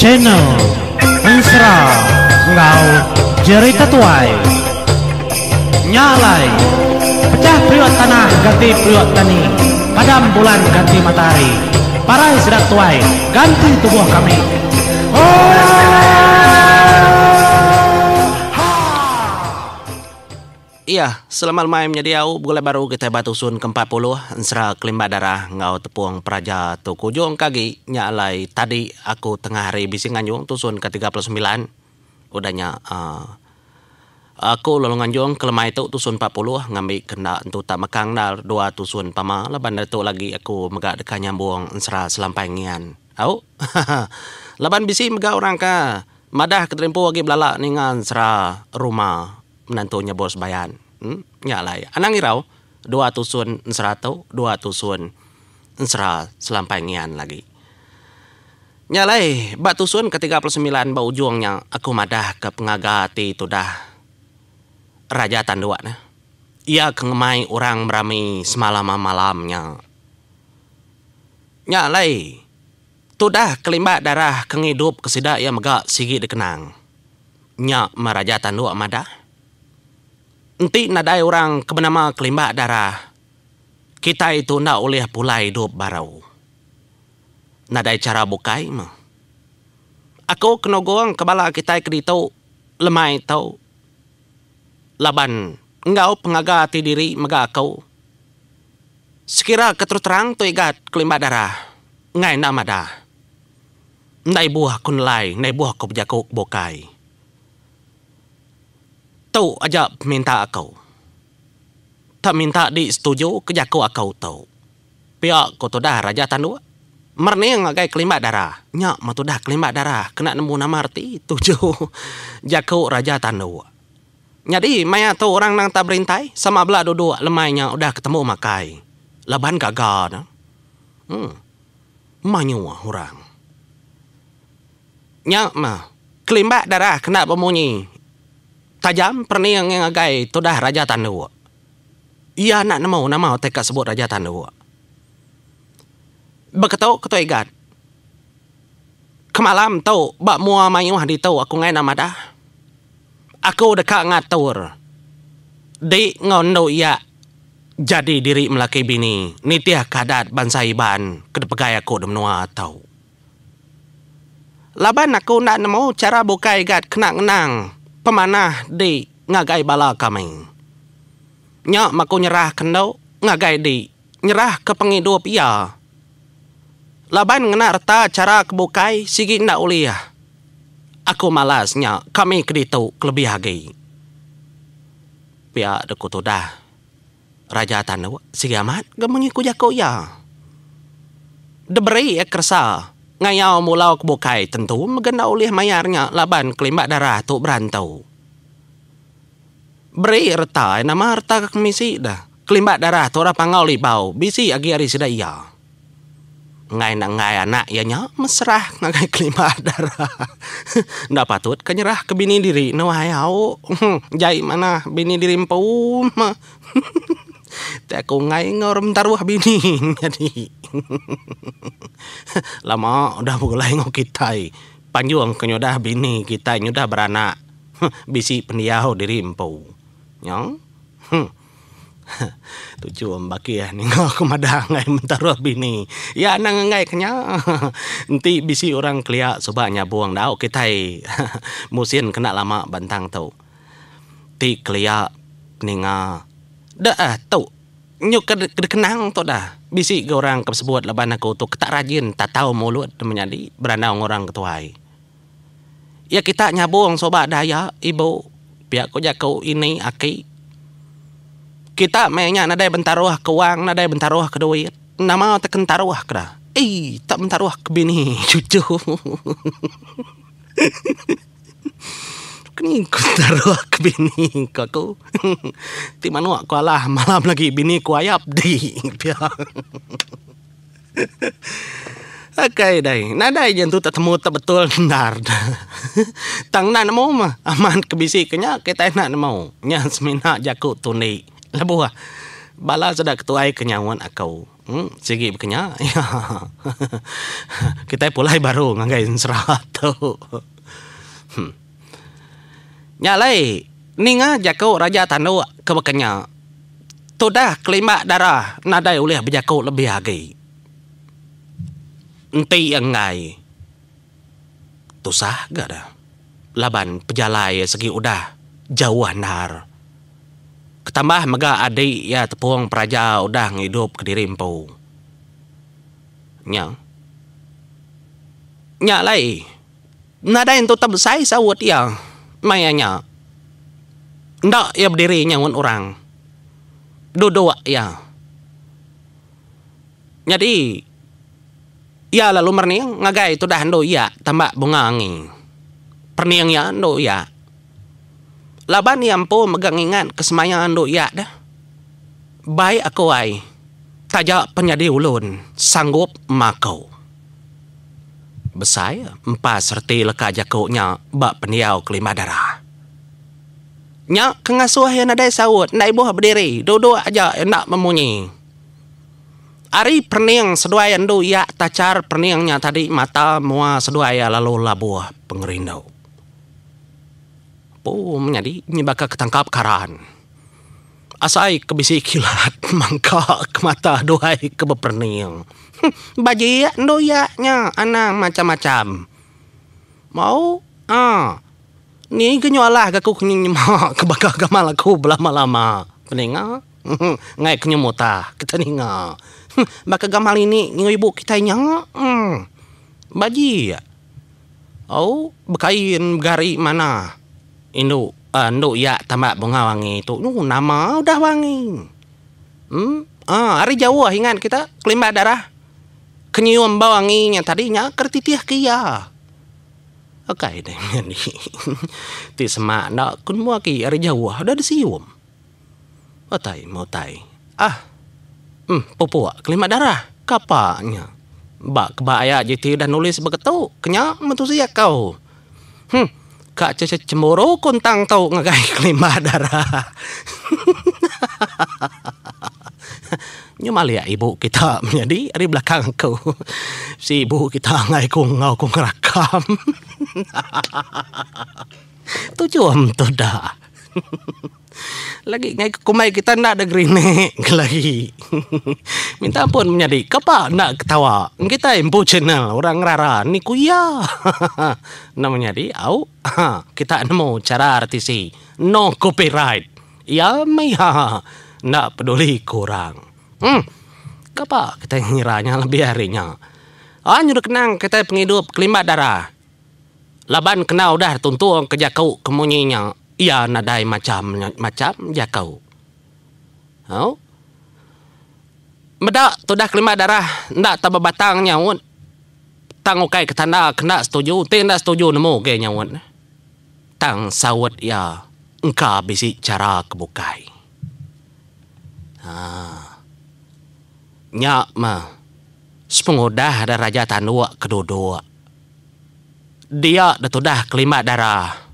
channel Insra Ngau Jerry Tatuai Nyalai Pecah priwat tanah ganti priwat tani Padam bulan ganti matahari Parai sedak tuai ganti tubuh kami Oh Iya, selama lima yang menjadi boleh baru kita batu sun ke-40, ensera kelimba darah, ngau tepung praja tu kujung kaki, nyalai tadi aku tengah hari bising nganjung, tu sun ke-39, udahnya uh, aku lalu nganjung ke lemah itu, tu sun 40, ngambil kena entu tak mekang dar, dua tu sun pama, leban dari tu lagi aku megak dekat nyambung ensera selampai ngian. Au, leban bising megak orang ke, madah keterimpu lagi belalak ni ngan serah rumah menantunya bos bayan hmm? ya lah ya. anang irau dua tusun seratu dua tusun sera selampangian lagi nyalai batusun ke-39 ba ujungnya aku madah ke pengagati itu dah raja tandua nah ia kengemai orang merami semalam malamnya nyalai tudah kelimba darah kengidup kesida ia megak sigi dikenang nya maraja tandua madah Nanti nadai orang kebenama kelimbak darah. Kita itu nak boleh pula hidup barau. Nadai cara bukai ma. Aku kena goang kebala kita kerita lemai tau. Laban engkau pengaga hati diri mega kau. Sekira keterus terang tu ikat kelimbak darah. Ngai nama dah. Nai buah kun lai, nai buah kau bejakuk bukai. Bukai tau aja minta aku. Tak minta di setuju kerja aku aku tau. Pihak kota dah raja tandu. Merni yang agai kelima darah. Nyak matu dah kelima darah. Kena nemu nama arti tuju. Jaku raja tandu. Jadi maya tu orang nang tak berintai. Sama belah duduk lemahnya udah ketemu makai. Laban gagal. Nah. Hmm. Manyua orang. Nyak mah. Kelima darah kena bermunyi tajam pernah yang yang agai tu dah raja tanda wak. Ia nak nama nama teka sebut raja tanda wak. Berketau ketua egan. Kemalam tau bak mua mayu hari tau aku ngai nama dah. Aku dekat ngatur. Di ngondo ia jadi diri melaki bini. Nitiah kadat bangsa iban kedepegai aku di menua tau. Laban aku nak nemu cara buka egat kena kenang pemana di ngagai bala kami. Nyak maku nyerah kendau ngagai di nyerah ke penghidup ia. Laban ngena reta cara kebukai sigi nak uliah. Ya. Aku nyak kami kerita kelebih lagi. Pia dekutu dah. Raja tanu sigi amat gemengi kujaku ia. Ya. Deberi ya kersa. Deberi ya kersa ngayau mulau ke bukai tentu megenda ulih mayarnya laban kelimbak darah tu berantau. Beri reta nama harta kemisi dah. Kelimbak darah tu orang pangau bau Bisi agi hari sida iya. Ngai nak ngai anak ya nya mesrah ngai kelimbak darah. Ndak patut kenyerah ke bini diri. Nawa hayau. Jai mana bini diri empu. Tak aku ngai ngorom taruh bini jadi. Lama udah mulai ngok kita. Panjuang kenyudah bini kita nyudah beranak. Bisi peniaw diri empu. Nyong. Tuju baki ya ni ngok kemada ngai mentaruh bini. Ya nang ngai kenya. Nanti bisi orang keliak sebabnya buang dah kita. Musin kena lama bantang tau. Ti keliak ninga dah ah, tu nyuk ke, ke, kenang tu dah bisi ke orang ke sebut leban lah aku tu tak rajin tak tahu mulut menyadi berana orang ketuai ya kita nyabung sobat daya ibu pihak ko jaku ini aki kita mainnya nadai bentaruh ke wang nadai bentaruh ke duit nama tak bentaruh ke dah eh tak bentaruh ke bini cucu ni kau taruh ke bini kau tu. Ti mana aku lah malam lagi bini ku ayap di. Okay, dai. Nah, dai yang tak temu tak betul benar. Tang nan mau mah aman ke bisi kenya kita nak mau. Nya semina jaku tu ni. Labu ah. Bala sudah ketua kenyawan aku. Hmm, segi bekenya. kita pulai baru ngangai serah tu. Hmm. Ya lai, ni ngah jaku raja tanu kebakanya. Tudah kelima darah nadai oleh berjaku lebih lagi. Enti yang ngai. Tusah gada. Laban pejalai segi udah jauh nar. Ketambah mega adik ya tepung peraja udah ngidup ke diri empu. Nya. Nya lai. Nadai itu tak besai sawut yang mayanya ndak ya berdiri nyawon orang dodoa ya jadi ya lalu merniang ngagai tu dah ndo ya tambah bungangi perniang ya ndo ya laban yang po megang ingat kesemayan ndo ya dah baik aku ai tajak penyadi ulun sanggup makau besai ya? empat serti leka jakau nya ba peniau kelima darah. Nya kengasuh yang ada sawut nai buah berdiri dua-dua aja nak memunyi. hari perniang sedua yang du ya tacar perniangnya tadi mata mua sedua ya lalu labuah pengerindau. Pu menjadi nyebaka ketangkap karahan. Asai kebisi kilat mangka ke mata duhai kebeperniang. perniang. bajiak doyaknya anak macam-macam. Mau? Ah. Ni kenyalah aku kenyi mak kebakar gamal aku berlama-lama. Peninga. Ngai kenyi kita ninga. Maka gamal ini ngi ibu kita nyang. Hmm. Baji. Au bekain gari mana? Indu anu eh, uh, ya tamak bunga wangi itu. Nu nama udah wangi. Hmm. Ah, hari jauh lah ingat kita kelimba darah kenyu ambau anginya tadinya kertitiah kia okai dengan ni ti semak nak kun mua ari jauh dah di siwom otai oh, mau tai ah hmm popua kelima darah kapanya bak kebaya jadi dah nulis begitu kenya mentusia kau hmm ka cece cemoro kontang tau ngagai klima dara. Nyumal ya ibu kita menjadi di belakang kau. Si ibu kita ngai ku ngau ku ngerakam. Tujuan tu dah. Lagi ngai kumai kita nak ada grinek lagi. Minta pun menjadi kapa nak ketawa. Kita impo channel orang rara ni kuya. Nak menjadi au. Kita nemu cara artis no copyright. Ya meha nak peduli kurang. Hmm. Kapa kita ngiranya lebih harinya. Ah nyuruh kenang kita penghidup kelima darah. Laban kena udah tuntung kerja kau kemunyinya ia ya, nadai macam macam ya kau. Oh? Meda tu dah kelima darah, tidak tabe batang nyawut. Tang ukai ke tanda kena setuju, tidak setuju nemu ke nyawut. Tang sawut ya, engkau bisi cara kebukai. Ha. Nya ma. Sepengudah ada Raja Tanua kedua-dua. Dia datudah kelima darah.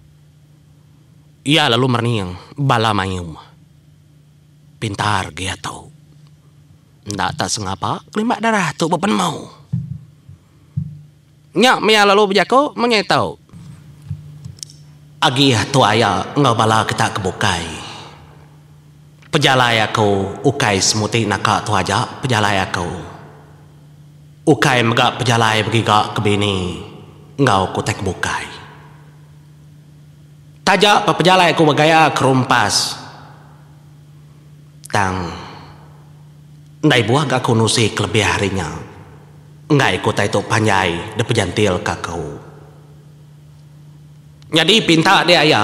Ia lalu merniang bala mayum. Pintar dia tahu. Tak tak sengapa kelima darah tu bapak mau. Nyak mia lalu berjaku mengetahu. Agi ya, tu ayah ngau bala kita kebukai. Pejalai aku ukai semuti nak tu aja pejalai aku. Ukai megak pejalai bagi gak kebini ngau kutek bukai. Taja papajalay aku magaya krumpas. Tang Nay buah gak aku nusi kelebih harinya. Ngai ko tayto panjai de pejantil ka kau. Jadi pinta dia ya.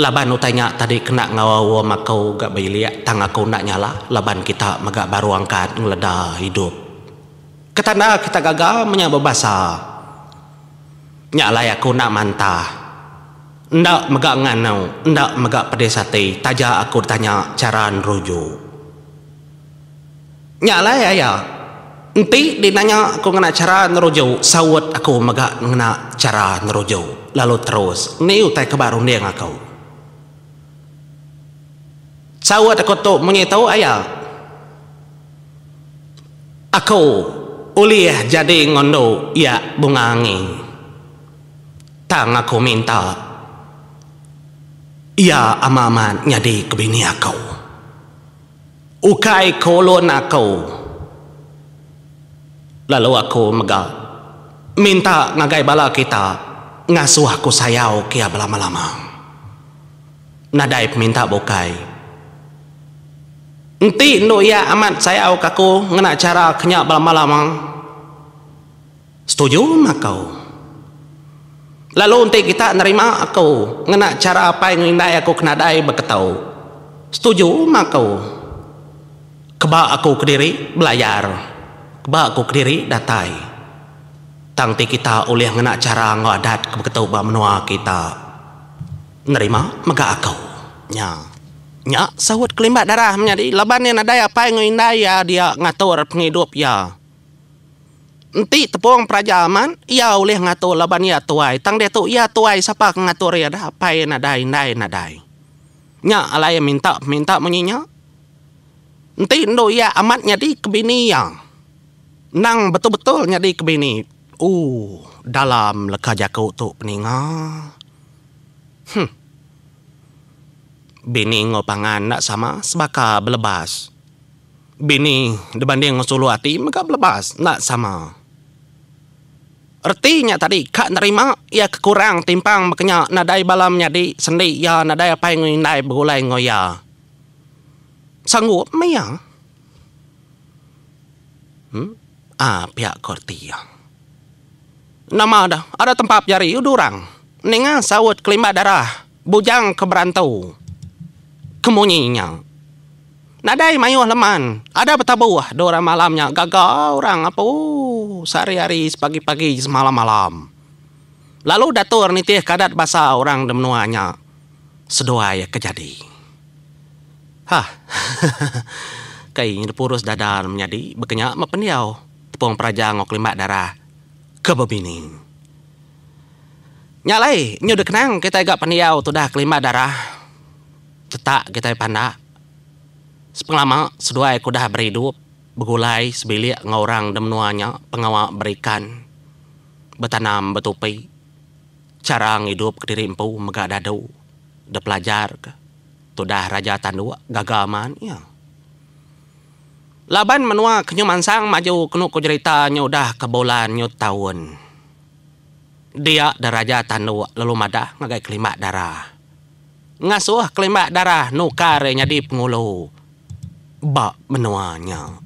Laban utanya tadi kena ngawawa makau gak bayi tang aku nak nyala. Laban kita magak baru angkat ngeleda hidup. Ketanda kita gagal menyambut Nyala aku nak mantah. Ndak megak nganau, ndak megak pedesate, taja aku tanya caraan rojo. Nyalah ya ya. Enti dinanya aku ngena cara nerojo, sawat aku megak ngena cara nerojo. Lalu terus, ni utai kebaru dia ngakau. Sawat aku tu menyitau ayah. Aku uliah jadi ngondo ya bungangi. Tang aku minta ia amaman nyadi kebini akau. Ukai kolon akau. Lalu aku megal minta ngagai bala kita ngasuh aku sayau kia belama-lama. Nadaib minta bukai. Nanti no ya amat sayau kaku ngena cara kenyak belama-lama. Setuju makau. Ma Lalu untuk kita nerima aku ngena cara apa yang indah aku kena kenadai beketau. Setuju maka keba aku kediri belayar keba aku kediri datai tangti kita oleh ngena cara ngadat ke ketau ba menua kita nerima maka aku ya nya sawut kelimbat darah menjadi laban yang ada apa yang ingin ya dia ngatur penghidup ya nanti tepung prajaman ia oleh ngatur laban ia tuai tang dia tu ia tuai siapa ngatur ia dah apa yang nadai nadai nadai nya alai minta minta menyinya nanti ndo ia amat nyadi kebini ya nang betul-betul nyadi kebini uh dalam leka jaku tu peninga hmm bini ngopangan nak sama sebaka belebas bini dibanding ngosulu hati mereka belebas nak sama Ertinya tadi kak nerima ya kekurang timpang makanya nadai balam nyadi sendi ya nadai apa yang nadai bergulai ngoya. Sanggup maya. Hmm? Ah pihak korti ya. Nama ada ada tempat jari udurang. Ninga sawut kelima darah bujang keberantau. Kemunyinya. Nadai mayuh leman. Ada betabuah dua malamnya gagal orang apa. Uh sehari-hari, pagi-pagi, semalam malam. Lalu datu ernitih kadat bahasa orang di menuanya. Sedua ya kejadi. Hah. Kayak ini purus dadar menjadi bekenya mapeniau. Tepung peraja ngok limbak darah. Kebebining. Nyalai, nyudah kenang kita gak peniaw, tu dah kelima darah. Tetak kita pandak. Sepeng lama, sedua aku ya dah berhidup begulai sebilik dengan orang dan menuanya pengawal berikan bertanam bertupi cara hidup ke diri empu megak dadu de pelajar ke dah raja tandu gagal man ya. laban menua kenyu mansang maju kenu ku ceritanya udah kebolan nyu tahun dia da raja tandu lalu madah ngagai kelima darah ngasuh kelima darah nukar nyadi pengulu bak menuanya nya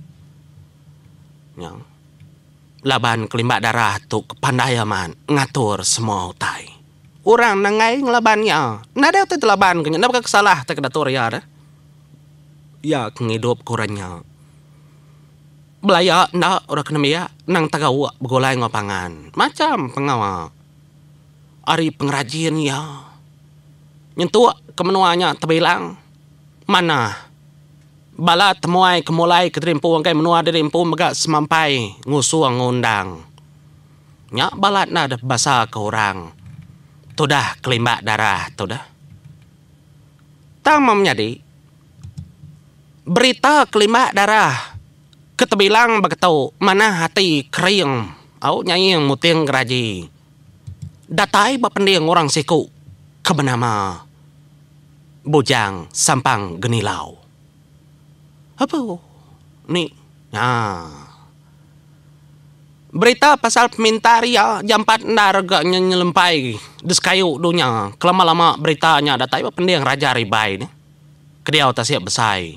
Ya. Laban kelimbak darah tu ke pandayaman ngatur semua utai. Orang nengai ngelabannya. Nah dia tu laban kenyang. Nampak kesalah tak kena ya. Ya kengidup kurangnya. Belaya nak orang kena ya. Nang tagau begolai ngopangan. Macam pengawal. hari pengrajin ya. Nyentuh kemenuanya terbilang. Mana? balat muai kemulai kedrim pu angkai menua dirim mega semampai ngusu ngundang nya balat na de basa ke orang tudah kelimba darah tudah tang mam nyadi berita kelimba darah ketebilang begitu mana hati kering au nyai yang muting geraji datai bapendiang orang siku kebenama bujang sampang genilau. Apa? Ni. Ha. Berita pasal pemintari ya, jam 4 ndar gaknya nyelempai di kayu dunya. Kelama-lama beritanya datai apa pendiang raja ribai ni. Kediau tak siap besai.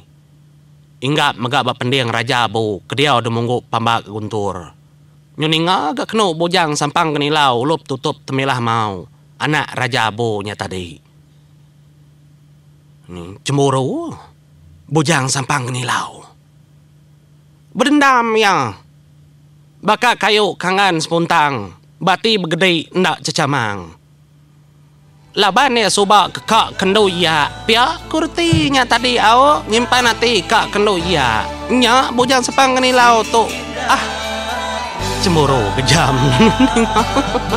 Ingat megak apa pendiang raja bu. Kediau ada munggu pambak guntur. Nyuninga agak kena bujang sampang kenilau. Lup tutup temilah mau. Anak raja bu nya tadi. Ni cemburu bujang sampang nilau. Berendam yang baka kayu kangan sepuntang, bati bergedi nak cecamang. Laban ya suba ke kak kendo ya, pia kurti nya tadi au nyimpan nanti kak kendo ya. Nya bujang sampang ni lau tu. Ah. Cemburu kejam.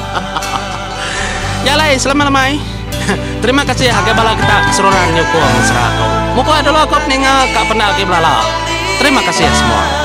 ya lai selamat lamai. Terima kasih hage bala kita keseruan nyukung serakau. Muka ada aku ning kak pernah ke belala. Terima kasih ya semua.